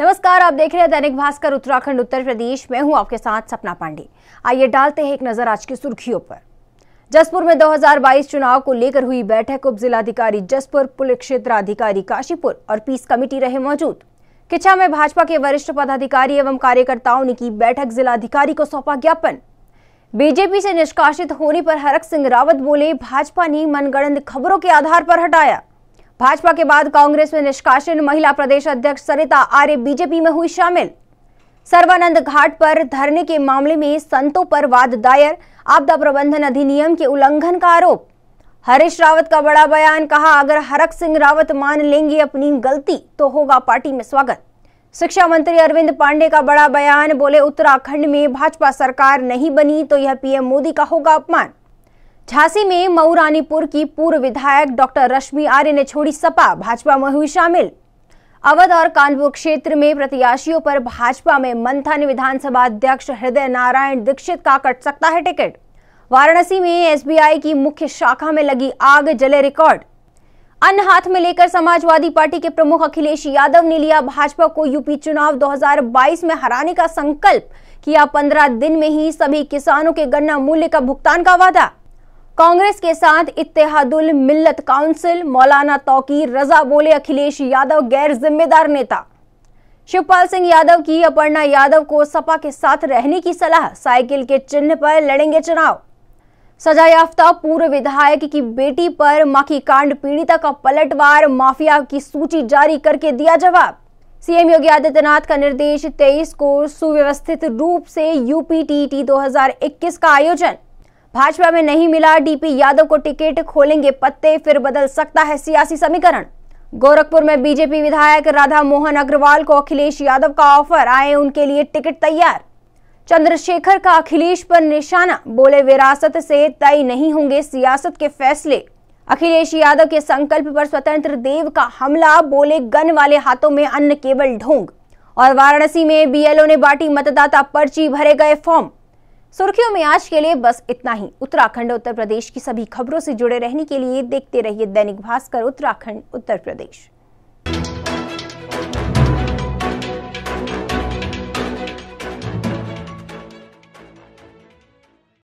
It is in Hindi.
नमस्कार आप देख रहे हैं दैनिक भास्कर उत्तराखंड उत्तर प्रदेश मैं हूं आपके साथ सपना पांडे आइए डालते हैं एक नजर आज की सुर्खियों पर जसपुर में 2022 चुनाव को लेकर हुई बैठक उप जिलाधिकारी जसपुर पुलिस क्षेत्राधिकारी काशीपुर और पीस कमेटी रहे मौजूद किच्छा में भाजपा के वरिष्ठ पदाधिकारी एवं कार्यकर्ताओं ने की बैठक जिलाधिकारी को सौंपा ज्ञापन बीजेपी से निष्कासित होने पर हरक सिंह रावत बोले भाजपा ने मनगणन खबरों के आधार पर हटाया भाजपा के बाद कांग्रेस में निष्कासन महिला प्रदेश अध्यक्ष सरिता आर्य बीजेपी में हुई शामिल सर्वानंद घाट पर धरने के मामले में संतों पर वाद दायर आपदा प्रबंधन अधिनियम के उल्लंघन का आरोप हरीश रावत का बड़ा बयान कहा अगर हरक सिंह रावत मान लेंगे अपनी गलती तो होगा पार्टी में स्वागत शिक्षा मंत्री अरविंद पांडे का बड़ा बयान बोले उत्तराखंड में भाजपा सरकार नहीं बनी तो यह पीएम मोदी का होगा अपमान झांसी में मऊरानीपुर की पूर्व विधायक डॉक्टर रश्मि आर्य ने छोड़ी सपा भाजपा में हुई शामिल अवध और कानपुर क्षेत्र में प्रत्याशियों पर भाजपा में मंथन विधानसभा अध्यक्ष हृदय नारायण दीक्षित का कट सकता है टिकट वाराणसी में एसबीआई की मुख्य शाखा में लगी आग जले रिकॉर्ड अन्य हाथ में लेकर समाजवादी पार्टी के प्रमुख अखिलेश यादव ने लिया भाजपा को यूपी चुनाव 2022 में हराने का संकल्प किया 15 दिन में ही सभी किसानों के गन्ना मूल्य का भुगतान का वादा कांग्रेस के साथ इतिहादुल मिल्लत काउंसिल मौलाना तौकीर रजा बोले अखिलेश यादव गैर जिम्मेदार नेता शिवपाल सिंह यादव की अपर्णा यादव को सपा के साथ रहने की सलाह साइकिल के चिन्ह पर लड़ेंगे चुनाव सजायाफ्ता पूर्व विधायक की बेटी पर माखी कांड पीड़िता का पलटवार माफिया की सूची जारी करके दिया जवाब सीएम योगी आदित्यनाथ का निर्देश 23 को सुव्यवस्थित रूप से यूपीटीटी 2021 का आयोजन भाजपा में नहीं मिला डीपी यादव को टिकट खोलेंगे पत्ते फिर बदल सकता है सियासी समीकरण गोरखपुर में बीजेपी विधायक राधा मोहन अग्रवाल को अखिलेश यादव का ऑफर आए उनके लिए टिकट तैयार चंद्रशेखर का अखिलेश पर निशाना बोले विरासत से तय नहीं होंगे सियासत के फैसले अखिलेश यादव के संकल्प पर स्वतंत्र देव का हमला बोले गन वाले हाथों में अन्न केवल ढोंग और वाराणसी में बीएलओ ने बांटी मतदाता पर्ची भरे गए फॉर्म सुर्खियों में आज के लिए बस इतना ही उत्तराखंड उत्तर प्रदेश की सभी खबरों से जुड़े रहने के लिए देखते रहिए दैनिक भास्कर उत्तराखंड उत्तर प्रदेश